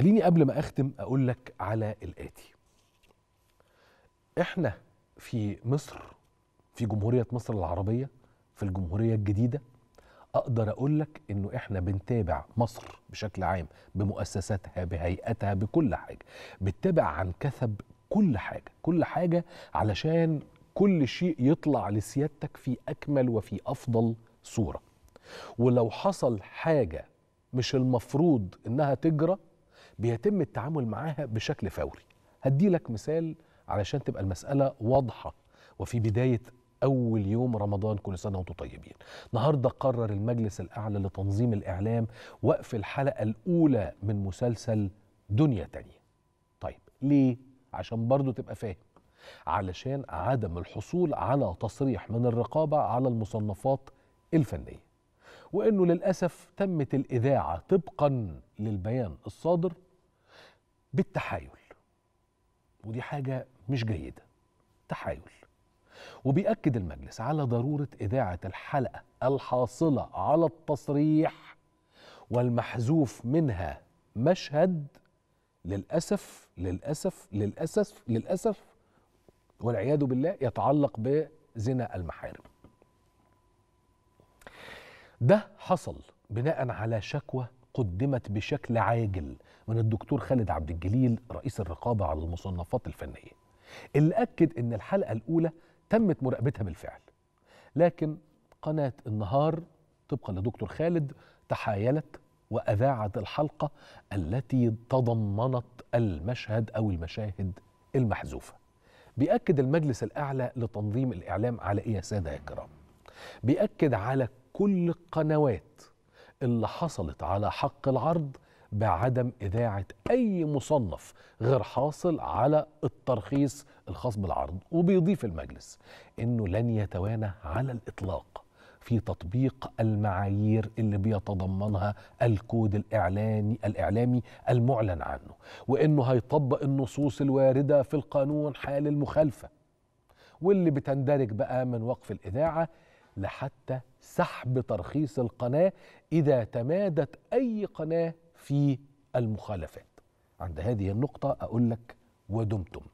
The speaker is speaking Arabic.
خليني قبل ما اختم اقول لك على الاتي احنا في مصر في جمهوريه مصر العربيه في الجمهوريه الجديده اقدر اقول لك انه احنا بنتابع مصر بشكل عام بمؤسساتها بهيئتها بكل حاجه بتتابع عن كثب كل حاجه كل حاجه علشان كل شيء يطلع لسيادتك في اكمل وفي افضل صوره ولو حصل حاجه مش المفروض انها تجرى بيتم التعامل معاها بشكل فوري هدي لك مثال علشان تبقى المسألة واضحة وفي بداية أول يوم رمضان كل سنة وأنتم طيبين. النهارده قرر المجلس الأعلى لتنظيم الإعلام وقف الحلقة الأولى من مسلسل دنيا تانية. طيب ليه؟ عشان برضه تبقى فاهم. علشان عدم الحصول على تصريح من الرقابة على المصنفات الفنية. وإنه للأسف تمت الإذاعة طبقا للبيان الصادر بالتحايل ودي حاجة مش جيدة تحايل وبيأكد المجلس على ضرورة إذاعة الحلقة الحاصلة على التصريح والمحذوف منها مشهد للأسف للأسف للأسف للأسف والعياذ بالله يتعلق بزنا المحارم ده حصل بناء على شكوى قدمت بشكل عاجل من الدكتور خالد عبد الجليل رئيس الرقابة على المصنفات الفنية اللي أكد أن الحلقة الأولى تمت مراقبتها بالفعل لكن قناة النهار طبقا لدكتور خالد تحايلت وأذاعت الحلقة التي تضمنت المشهد أو المشاهد المحذوفة بيأكد المجلس الأعلى لتنظيم الإعلام على إيه يا سادة يا كرام بيأكد على كل قنوات اللي حصلت على حق العرض بعدم إذاعة أي مصنف غير حاصل على الترخيص الخاص بالعرض وبيضيف المجلس أنه لن يتوانى على الإطلاق في تطبيق المعايير اللي بيتضمنها الكود الإعلاني الإعلامي المعلن عنه وإنه هيطبق النصوص الواردة في القانون حال المخالفة واللي بتندرج بقى من وقف الإذاعة لحتى سحب ترخيص القناه اذا تمادت اي قناه في المخالفات عند هذه النقطه اقول لك ودمتم